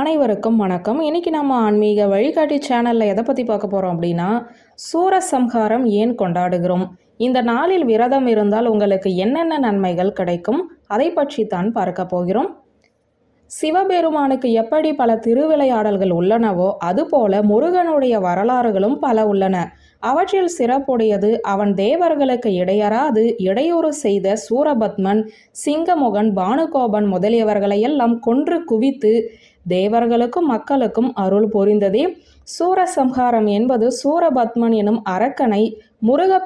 அனைவருக்கும் வணக்கம் இன்னைக்கு நம்ம ஆன்மீக வழிகாட்டி சேனலில் எதை பற்றி பார்க்க போகிறோம் அப்படின்னா சூரசம்ஹாரம் ஏன் கொண்டாடுகிறோம் இந்த நாளில் விரதம் இருந்தால் உங்களுக்கு என்னென்ன நன்மைகள் கிடைக்கும் அதை பற்றி தான் பார்க்க போகிறோம் சிவபெருமானுக்கு எப்படி பல திருவிளையாடல்கள் உள்ளனவோ அதுபோல முருகனுடைய வரலாறுகளும் பல உள்ளன அவற்றில் சிறப்புடையது அவன் தேவர்களுக்கு இடையராது இடையூறு செய்த சூரபத்மன் சிங்கமுகன் பானுகோபன் முதலியவர்களையெல்லாம் கொன்று குவித்து தேவர்களுக்கும் மக்களுக்கும் அருள் புரிந்ததே சூரசம்ஹாரம் என்பது சூரபத்மன் எனும் அரக்கனை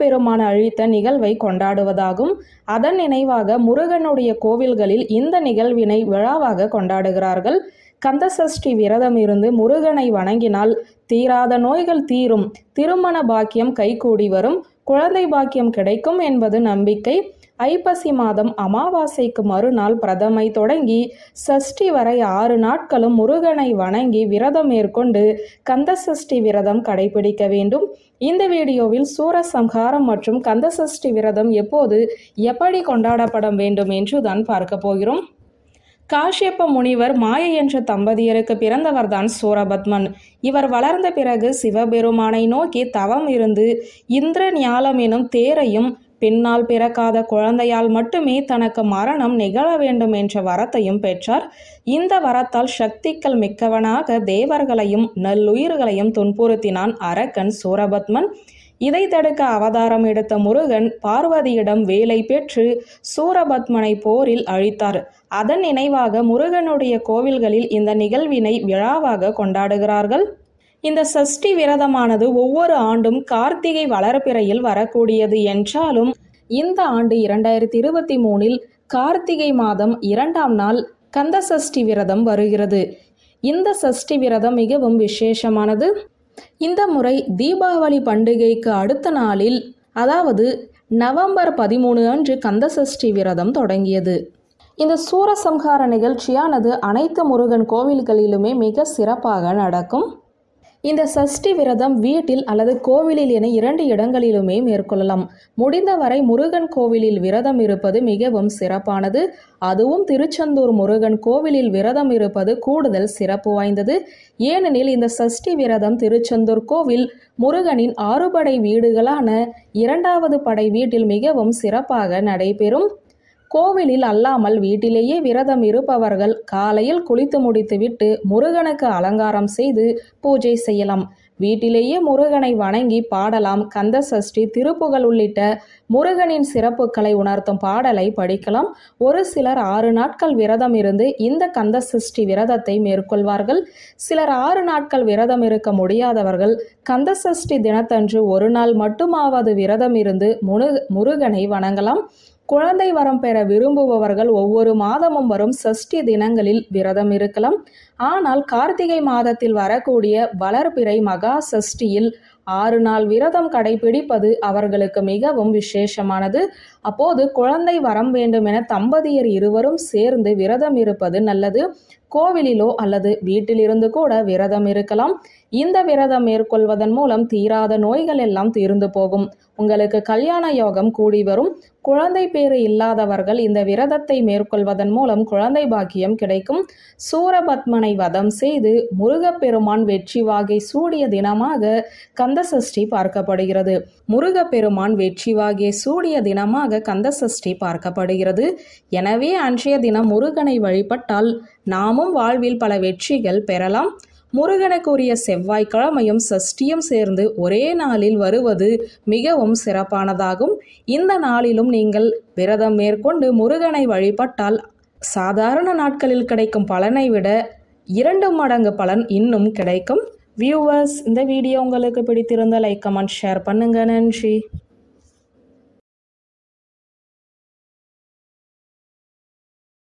பெருமான அழித்த நிகழ்வை கொண்டாடுவதாகும் அதன் நினைவாக முருகனுடைய கோவில்களில் இந்த நிகழ்வினை விழாவாக கொண்டாடுகிறார்கள் கந்தசஷ்டி விரதம் இருந்து முருகனை வணங்கினால் தீராத நோய்கள் தீரும் திருமண பாக்கியம் கைகூடி வரும் குழந்தை பாக்கியம் கிடைக்கும் என்பது நம்பிக்கை ஐப்பசி மாதம் அமாவாசைக்கு மறுநாள் பிரதமை தொடங்கி சஷ்டி வரை ஆறு நாட்களும் முருகனை வணங்கி விரதம் மேற்கொண்டு கந்தசஷ்டி விரதம் கடைபிடிக்க வேண்டும் இந்த வீடியோவில் சூரசம்ஹாரம் மற்றும் கந்தசஷ்டி விரதம் எப்போது எப்படி கொண்டாடப்பட வேண்டும் என்று தான் பார்க்க போகிறோம் காஷ்யப்ப முனிவர் மாய என்ற தம்பதியருக்கு பிறந்தவர்தான் சூரபத்மன் இவர் வளர்ந்த பிறகு சிவபெருமானை நோக்கி தவம் இருந்து இந்திர ஞாலம் எனும் தேரையும் பின்னால் பிறக்காத குழந்தையால் மட்டுமே தனக்கு மரணம் நிகழ வேண்டும் என்ற வரத்தையும் பெற்றார் இந்த வரத்தால் சக்திகள் மிக்கவனாக தேவர்களையும் நல்லுயிர்களையும் துன்புறுத்தினான் அரக்கன் சூரபத்மன் இதை தடுக்க அவதாரம் எடுத்த முருகன் பார்வதியிடம் வேலை பெற்று சூரபத்மனை போரில் அழித்தார் அதன் நினைவாக முருகனுடைய கோவில்களில் இந்த நிகழ்வினை விழாவாக கொண்டாடுகிறார்கள் இந்த சஷ்டி விரதமானது ஒவ்வொரு ஆண்டும் கார்த்திகை வளர்பிறையில் வரக்கூடியது என்றாலும் இந்த ஆண்டு இரண்டாயிரத்தி இருபத்தி மூணில் கார்த்திகை மாதம் இரண்டாம் நாள் கந்த சஷ்டி விரதம் வருகிறது இந்த சஷ்டி விரதம் மிகவும் விசேஷமானது இந்த முறை தீபாவளி பண்டிகைக்கு அடுத்த நாளில் அதாவது நவம்பர் பதிமூணு அன்று கந்த சஷ்டி விரதம் தொடங்கியது இந்த சூரசம்ஹார நிகழ்ச்சியானது அனைத்து முருகன் கோவில்களிலுமே மிக சிறப்பாக நடக்கும் இந்த சஷ்டி விரதம் வீட்டில் அல்லது கோவிலில் என இரண்டு இடங்களிலுமே மேற்கொள்ளலாம் முடிந்தவரை முருகன் கோவிலில் விரதம் இருப்பது மிகவும் சிறப்பானது அதுவும் திருச்செந்தூர் முருகன் கோவிலில் விரதம் இருப்பது கூடுதல் சிறப்பு வாய்ந்தது ஏனெனில் இந்த சஷ்டி விரதம் திருச்செந்தூர் கோவில் முருகனின் ஆறுபடை வீடுகளான இரண்டாவது படை வீட்டில் மிகவும் சிறப்பாக நடைபெறும் கோவிலில் அல்லாமல் வீட்டிலேயே விரதம் இருப்பவர்கள் காலையில் குளித்து முடித்துவிட்டு முருகனுக்கு அலங்காரம் செய்து பூஜை செய்யலாம் வீட்டிலேயே முருகனை வணங்கி பாடலாம் கந்த சஷ்டி திருப்புகள் உள்ளிட்ட முருகனின் சிறப்புகளை உணர்த்தும் பாடலை படிக்கலாம் ஒரு சிலர் ஆறு நாட்கள் விரதம் இருந்து இந்த கந்த சஷ்டி விரதத்தை மேற்கொள்வார்கள் சிலர் ஆறு நாட்கள் விரதம் இருக்க முடியாதவர்கள் கந்த சஷ்டி தினத்தன்று ஒரு நாள் மட்டுமாவது விரதம் இருந்து முருகனை வணங்கலாம் குழந்தை வரம் பெற விரும்புபவர்கள் ஒவ்வொரு மாதமும் வரும் சஷ்டி தினங்களில் விரதம் இருக்கலாம் ஆனால் கார்த்திகை மாதத்தில் வரக்கூடிய வளர்பிறை மகா சஷ்டியில் ஆறு நாள் விரதம் கடைபிடிப்பது அவர்களுக்கு மிகவும் விசேஷமானது அப்போது குழந்தை வரம் வேண்டும் என தம்பதியர் இருவரும் சேர்ந்து விரதம் இருப்பது நல்லது கோவிலிலோ அல்லது வீட்டிலிருந்து கூட விரதம் இருக்கலாம் இந்த விரதம் மேற்கொள்வதன் மூலம் தீராத நோய்கள் எல்லாம் தீர்ந்து போகும் உங்களுக்கு கல்யாண யோகம் கூடி வரும் குழந்தை பேறு இல்லாதவர்கள் இந்த விரதத்தை மேற்கொள்வதன் மூலம் குழந்தை பாக்கியம் கிடைக்கும் சூரபத்மனை வதம் செய்து முருகப்பெருமான் வெற்றி வாகை சூடிய தினமாக கந்தசஷ்டி பார்க்கப்படுகிறது முருகப்பெருமான் வெற்றி வாகியை சூடிய தினமாக கந்தசஷ்டி பார்க்கப்படுகிறது எனவே அன்றைய தினம் முருகனை வழிபட்டால் நாமும் வாழ்வில் பல வெற்றிகள் பெறலாம் முருகனுக்குரிய செவ்வாய்க்கிழமையும் சஷ்டியும் சேர்ந்து ஒரே நாளில் வருவது மிகவும் சிறப்பானதாகும் இந்த நாளிலும் நீங்கள் விரதம் மேற்கொண்டு முருகனை வழிபட்டால் சாதாரண நாட்களில் கிடைக்கும் பலனை விட இரண்டு மடங்கு பலன் இன்னும் கிடைக்கும் வியூவர்ஸ் இந்த வீடியோ உங்களுக்கு பிடித்திருந்த லைக் கமெண்ட் ஷேர் பண்ணுங்க நன்றி